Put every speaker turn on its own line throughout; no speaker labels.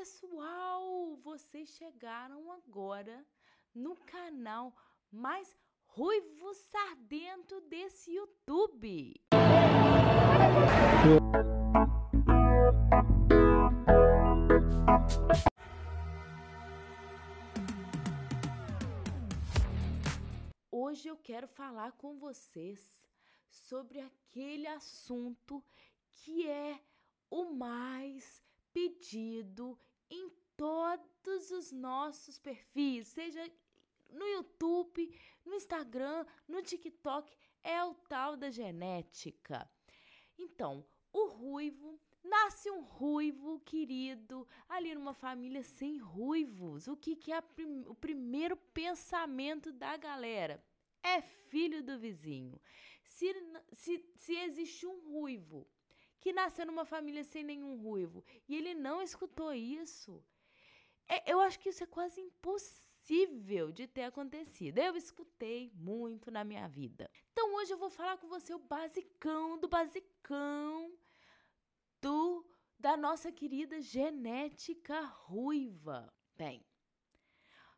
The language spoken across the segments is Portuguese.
Pessoal, vocês chegaram agora no canal mais ruivo sardento desse YouTube. Hoje eu quero falar com vocês sobre aquele assunto que é o mais pedido todos os nossos perfis, seja no YouTube, no Instagram, no TikTok, é o tal da genética. Então, o ruivo nasce um ruivo querido ali numa família sem ruivos. O que, que é prim o primeiro pensamento da galera? É filho do vizinho. Se, se, se existe um ruivo que nasceu numa família sem nenhum ruivo e ele não escutou isso, eu acho que isso é quase impossível de ter acontecido. Eu escutei muito na minha vida. Então hoje eu vou falar com você o basicão do basicão do da nossa querida genética ruiva. Bem,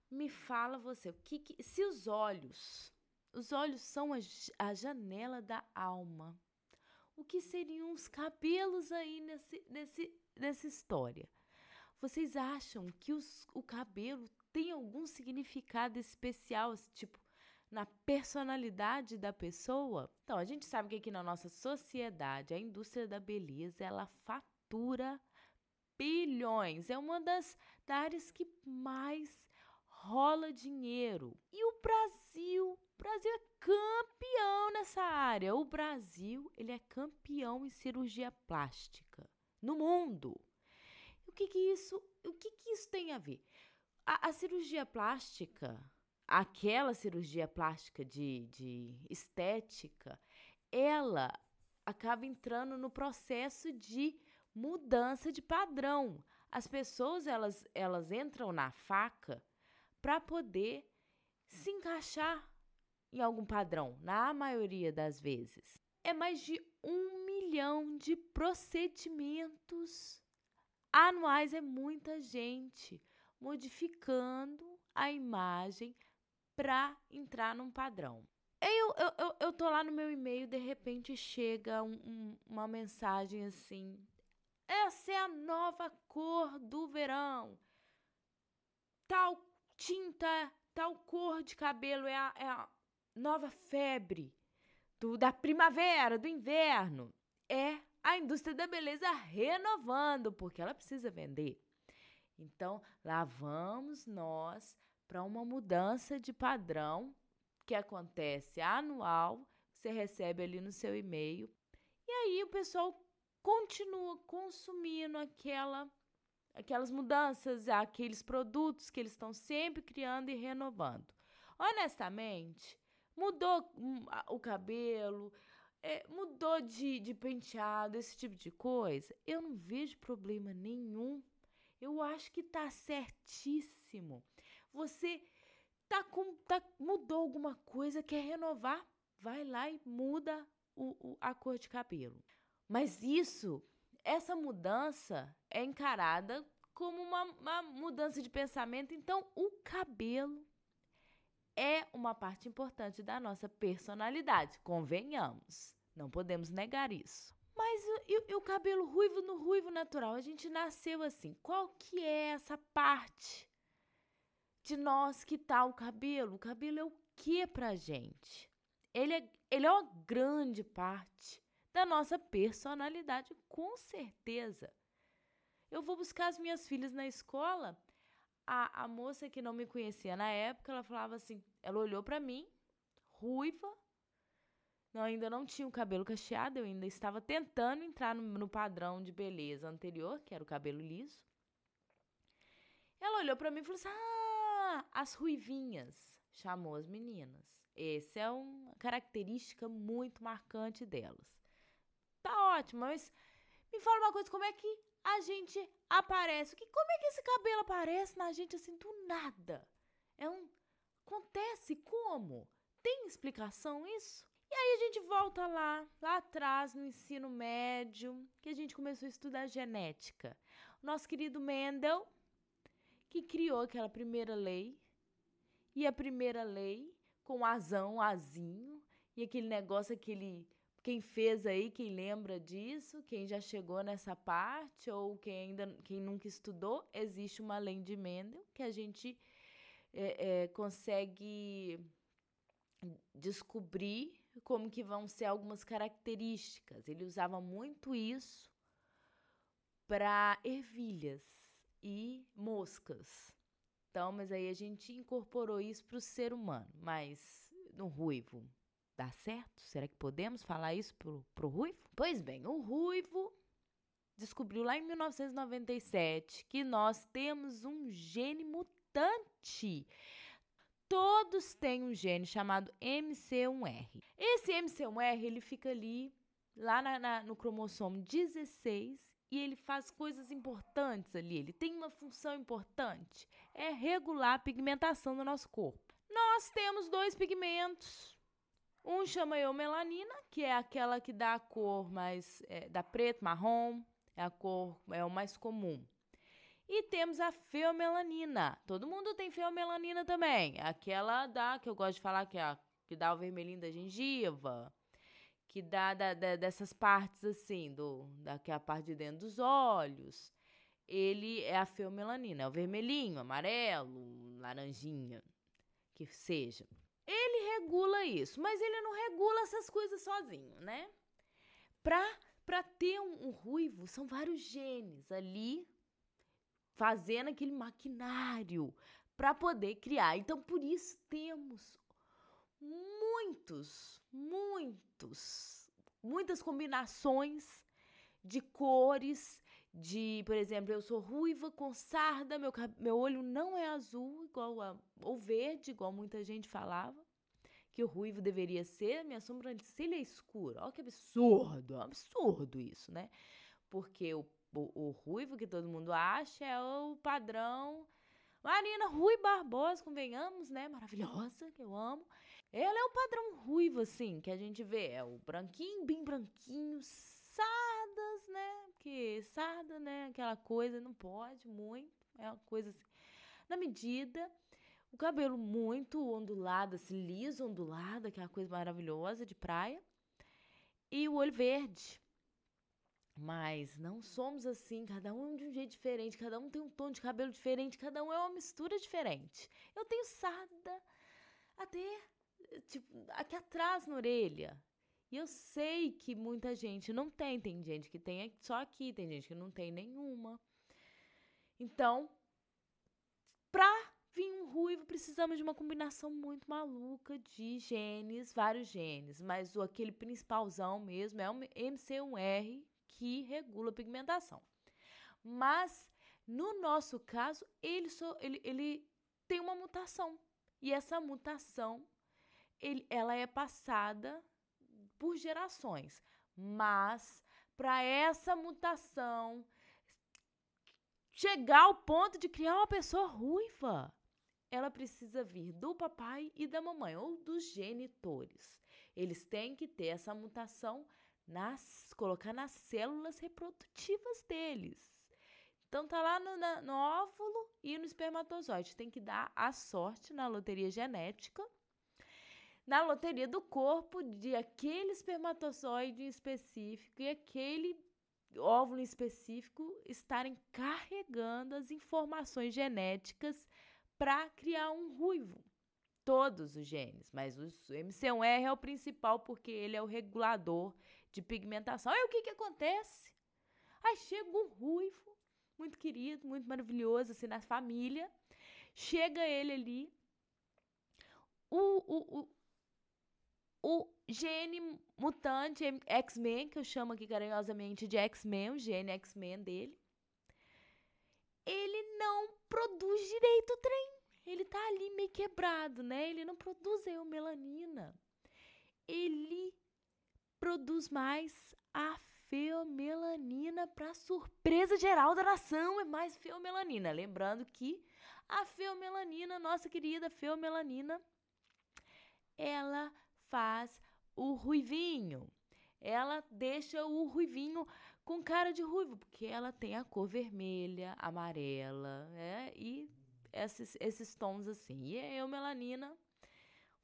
me fala você, o que, que se os olhos, os olhos são a, a janela da alma. O que seriam os cabelos aí nesse, nesse, nessa história? Vocês acham que os, o cabelo tem algum significado especial, tipo, na personalidade da pessoa? Então, a gente sabe que aqui na nossa sociedade, a indústria da beleza, ela fatura bilhões. É uma das áreas que mais rola dinheiro. E o Brasil, o Brasil é campeão nessa área. O Brasil, ele é campeão em cirurgia plástica no mundo que, que isso, o que, que isso tem a ver? A, a cirurgia plástica, aquela cirurgia plástica de, de estética, ela acaba entrando no processo de mudança de padrão. As pessoas elas, elas entram na faca para poder se encaixar em algum padrão, na maioria das vezes. É mais de um milhão de procedimentos Anuais é muita gente modificando a imagem para entrar num padrão. Eu, eu, eu, eu, tô lá no meu e-mail, de repente chega um, um, uma mensagem assim: essa é a nova cor do verão. Tal tinta, tal cor de cabelo é a, é a nova febre do, da primavera, do inverno. É a indústria da beleza renovando, porque ela precisa vender. Então, lá vamos nós para uma mudança de padrão que acontece anual, você recebe ali no seu e-mail. E aí o pessoal continua consumindo aquela aquelas mudanças, aqueles produtos que eles estão sempre criando e renovando. Honestamente, mudou hum, o cabelo, é, mudou de, de penteado, esse tipo de coisa, eu não vejo problema nenhum. Eu acho que tá certíssimo. Você tá com, tá, mudou alguma coisa, quer renovar, vai lá e muda o, o, a cor de cabelo. Mas isso, essa mudança é encarada como uma, uma mudança de pensamento. Então, o cabelo é uma parte importante da nossa personalidade, convenhamos. Não podemos negar isso. Mas e, e o cabelo ruivo no ruivo natural? A gente nasceu assim. Qual que é essa parte de nós que tá o cabelo? O cabelo é o que pra gente? Ele é, ele é uma grande parte da nossa personalidade, com certeza. Eu vou buscar as minhas filhas na escola a, a moça que não me conhecia na época, ela falava assim, ela olhou para mim, ruiva, não, ainda não tinha o cabelo cacheado, eu ainda estava tentando entrar no, no padrão de beleza anterior, que era o cabelo liso. Ela olhou para mim e falou assim: Ah, as ruivinhas. Chamou as meninas. Essa é uma característica muito marcante delas. Tá ótimo, mas me fala uma coisa, como é que a gente aparece? Que, como é que esse cabelo aparece na gente assim do nada? É um. Acontece como? Tem explicação isso? E aí a gente volta lá, lá atrás no ensino médio, que a gente começou a estudar genética. Nosso querido Mendel, que criou aquela primeira lei, e a primeira lei com azão, azinho, e aquele negócio, aquele quem fez aí, quem lembra disso, quem já chegou nessa parte ou quem ainda quem nunca estudou, existe uma lei de Mendel que a gente é, é, consegue descobrir como que vão ser algumas características. Ele usava muito isso para ervilhas e moscas. Então, mas aí a gente incorporou isso para o ser humano, mas no ruivo, dar certo? Será que podemos falar isso pro, pro Ruivo? Pois bem, o Ruivo descobriu lá em 1997 que nós temos um gene mutante. Todos têm um gene chamado MC1R. Esse MC1R ele fica ali lá na, na, no cromossomo 16 e ele faz coisas importantes ali. Ele tem uma função importante, é regular a pigmentação do nosso corpo. Nós temos dois pigmentos um chama eomelanina, que é aquela que dá a cor mais é, preto, marrom, é a cor é o mais comum. E temos a feomelanina. Todo mundo tem feomelanina também. Aquela da que eu gosto de falar que é a, que dá o vermelhinho da gengiva, que dá da, da, dessas partes assim do daqui é a parte de dentro dos olhos. Ele é a feomelanina, é o vermelhinho, amarelo, laranjinha, que seja. Ele regula isso, mas ele não regula essas coisas sozinho, né? Para pra ter um, um, ruivo, são vários genes ali fazendo aquele maquinário para poder criar. Então, por isso temos muitos, muitos, muitas combinações de cores, de, por exemplo, eu sou ruiva com sarda, meu, meu olho não é azul, igual a, ou verde, igual muita gente falava, que o ruivo deveria ser, minha sobrancelha é escura. Olha que absurdo, absurdo isso, né? Porque o, o, o ruivo que todo mundo acha é o padrão. Marina Rui Barbosa, convenhamos, né? Maravilhosa, que eu amo. Ela é o padrão ruivo, assim, que a gente vê. É o branquinho, bem branquinho, sardas, né? Porque sarda, né? Aquela coisa, não pode muito. É uma coisa assim. Na medida, o cabelo muito ondulado, assim, liso, ondulado, aquela coisa maravilhosa de praia. E o olho verde. Mas não somos assim, cada um de um jeito diferente, cada um tem um tom de cabelo diferente, cada um é uma mistura diferente. Eu tenho sarda até, tipo, aqui atrás na orelha. E eu sei que muita gente não tem, tem gente que tem só aqui, tem gente que não tem nenhuma. Então, pra vir um ruivo, precisamos de uma combinação muito maluca de genes, vários genes, mas o, aquele principalzão mesmo é o MC1R que regula a pigmentação. Mas no nosso caso, ele, só, ele, ele tem uma mutação. E essa mutação, ele, ela é passada por gerações. Mas para essa mutação chegar ao ponto de criar uma pessoa ruiva, ela precisa vir do papai e da mamãe ou dos genitores. Eles têm que ter essa mutação nas colocar nas células reprodutivas deles. Então tá lá no, no óvulo e no espermatozoide. Tem que dar a sorte na loteria genética na loteria do corpo de aquele espermatozoide específico e aquele óvulo específico estarem carregando as informações genéticas para criar um ruivo. Todos os genes, mas o MC1R é o principal porque ele é o regulador de pigmentação. E o que, que acontece? Aí chega um ruivo, muito querido, muito maravilhoso, assim, na família. Chega ele ali. O, o, o, gene mutante X-Men, que eu chamo aqui carinhosamente de X-Men, o gene X-Men dele, ele não produz direito o trem. Ele tá ali meio quebrado, né? Ele não produz melanina, Ele produz mais a feomelanina para surpresa geral da nação, é mais feomelanina. Lembrando que a feomelanina, nossa querida feomelanina, ela faz o ruivinho. Ela deixa o ruivinho com cara de ruivo, porque ela tem a cor vermelha, amarela, né? E esses, esses tons assim. E a eumelanina,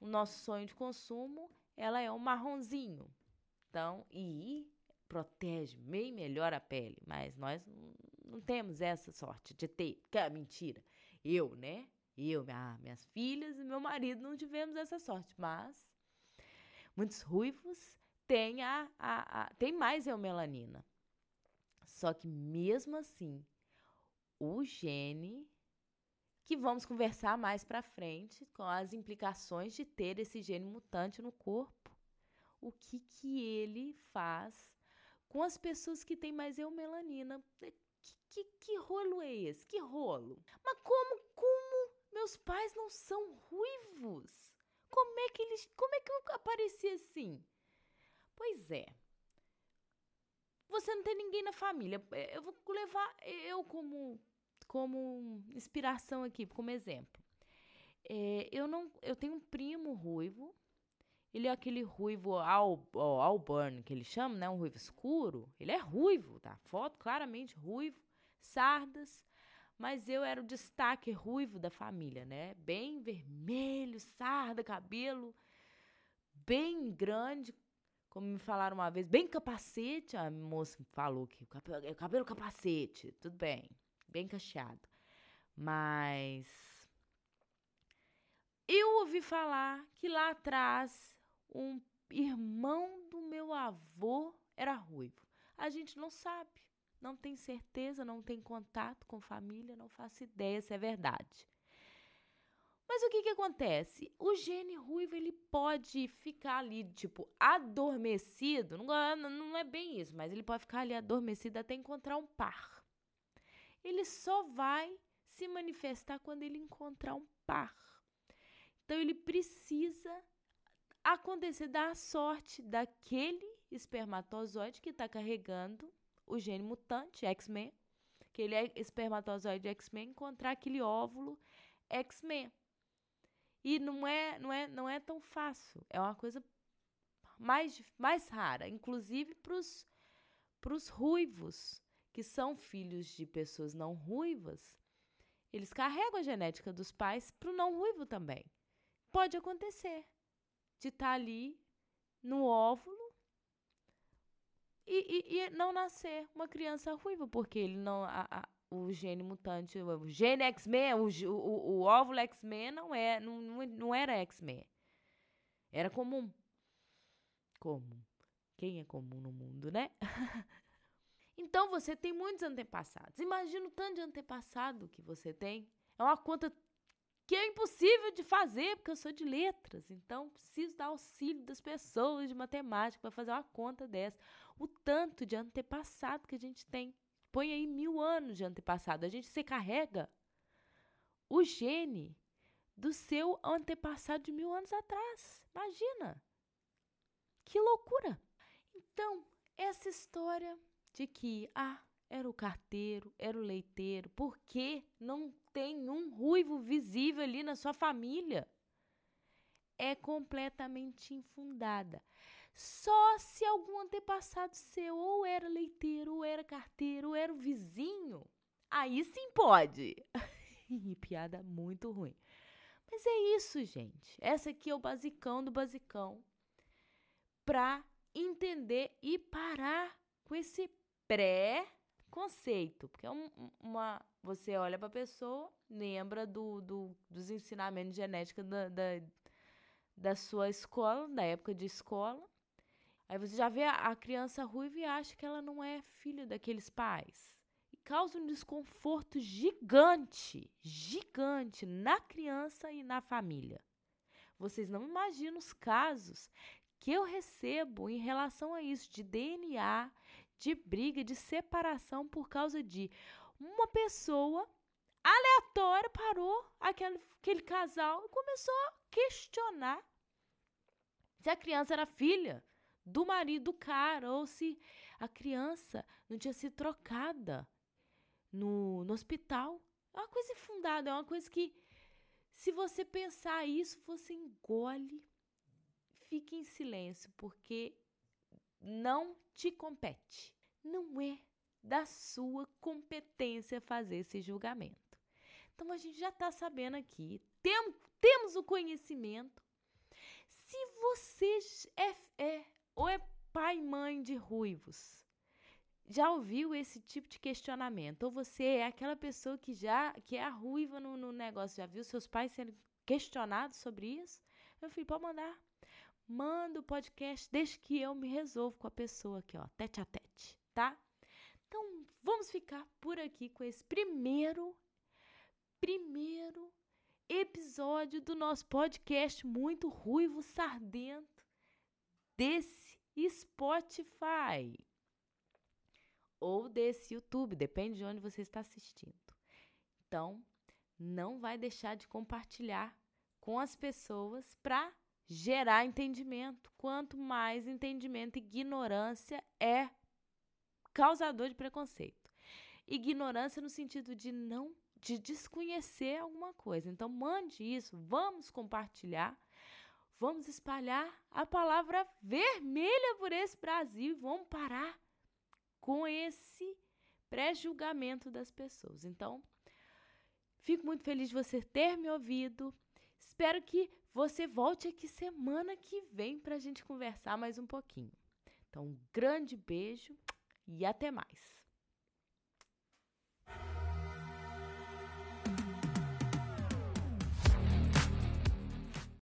o nosso sonho de consumo, ela é um marronzinho. Então, e protege bem melhor a pele, mas nós não temos essa sorte de ter. Que é mentira. Eu, né? Eu, minha, minhas filhas e meu marido não tivemos essa sorte, mas Muitos ruivos têm, a, a, a, têm mais eumelanina. Só que mesmo assim, o gene que vamos conversar mais para frente com as implicações de ter esse gene mutante no corpo. O que que ele faz com as pessoas que têm mais eumelanina? É, que, que, que rolo é esse? Que rolo? Mas como, como meus pais não são ruivos? como é que eles. Como é que eu apareci assim? Pois é. Você não tem ninguém na família. É, eu vou levar eu como, como inspiração aqui, como exemplo. É, eu não, eu tenho um primo ruivo. Ele é aquele ruivo al, oh, que ele chama, né? Um ruivo escuro. Ele é ruivo, tá? Foto claramente ruivo, sardas. Mas eu era o destaque ruivo da família, né? Bem vermelho, sarda, cabelo, bem grande, como me falaram uma vez, bem capacete. A moça falou que o cabelo, é, cabelo capacete, tudo bem, bem cacheado. Mas eu ouvi falar que lá atrás um irmão do meu avô era ruivo. A gente não sabe não tem certeza, não tem contato com família, não faço ideia se é verdade. Mas o que, que acontece? O gene ruivo ele pode ficar ali, tipo, adormecido. Não, é, não é bem isso, mas ele pode ficar ali adormecido até encontrar um par. Ele só vai se manifestar quando ele encontrar um par. Então ele precisa acontecer da sorte daquele espermatozoide que está carregando o gene mutante, X-Men, que ele é espermatozoide X-Men, encontrar aquele óvulo X-Men. E não é, não, é, não é tão fácil. É uma coisa mais, mais rara, inclusive para os ruivos, que são filhos de pessoas não ruivas. Eles carregam a genética dos pais para o não ruivo também. Pode acontecer de estar tá ali no óvulo e, e, e não nascer uma criança ruiva, porque ele não. A, a, o gene mutante, o gene X-Men, o, o, o óvulo X-Men não, é, não, não era X-Men. Era comum. Comum. Quem é comum no mundo, né? então você tem muitos antepassados. Imagina o tanto de antepassado que você tem. É uma conta que é impossível de fazer, porque eu sou de letras, então preciso dar auxílio das pessoas de matemática para fazer uma conta dessa. O tanto de antepassado que a gente tem. Põe aí mil anos de antepassado. A gente se carrega o gene do seu antepassado de mil anos atrás. Imagina! Que loucura! Então, essa história de que, ah, era o carteiro, era o leiteiro. Por que não tem um ruivo visível ali na sua família? É completamente infundada. Só se algum antepassado seu ou era leiteiro, ou era carteiro, ou era o vizinho, aí sim pode. Piada muito ruim. Mas é isso, gente. Essa aqui é o basicão do basicão para entender e parar com esse pré conceito, porque é um, uma. Você olha para a pessoa, lembra do, do, dos ensinamentos de genética da, da, da sua escola, da época de escola. Aí você já vê a, a criança ruiva e acha que ela não é filha daqueles pais. E causa um desconforto gigante, gigante na criança e na família. Vocês não imaginam os casos que eu recebo em relação a isso de DNA de briga, de separação por causa de uma pessoa aleatória parou aquele, aquele casal e começou a questionar se a criança era filha do marido do cara ou se a criança não tinha sido trocada no, no hospital. É uma coisa infundada, é uma coisa que, se você pensar isso, você engole, fique em silêncio, porque não te compete. Não é da sua competência fazer esse julgamento. Então a gente já está sabendo aqui, tem, temos o conhecimento. Se você é, é ou é pai e mãe de ruivos, já ouviu esse tipo de questionamento? Ou você é aquela pessoa que já que é a ruiva no, no negócio, já viu seus pais sendo questionados sobre isso? Meu filho, pode mandar manda o podcast desde que eu me resolvo com a pessoa aqui, ó, tete a tete, tá? Então, vamos ficar por aqui com esse primeiro, primeiro episódio do nosso podcast muito ruivo, sardento, desse Spotify ou desse YouTube, depende de onde você está assistindo. Então, não vai deixar de compartilhar com as pessoas para gerar entendimento. Quanto mais entendimento, ignorância é causador de preconceito. Ignorância no sentido de não de desconhecer alguma coisa. Então mande isso, vamos compartilhar. Vamos espalhar a palavra vermelha por esse Brasil e vamos parar com esse pré-julgamento das pessoas. Então, fico muito feliz de você ter me ouvido. Espero que você volte aqui semana que vem para a gente conversar mais um pouquinho. Então, um grande beijo e até mais!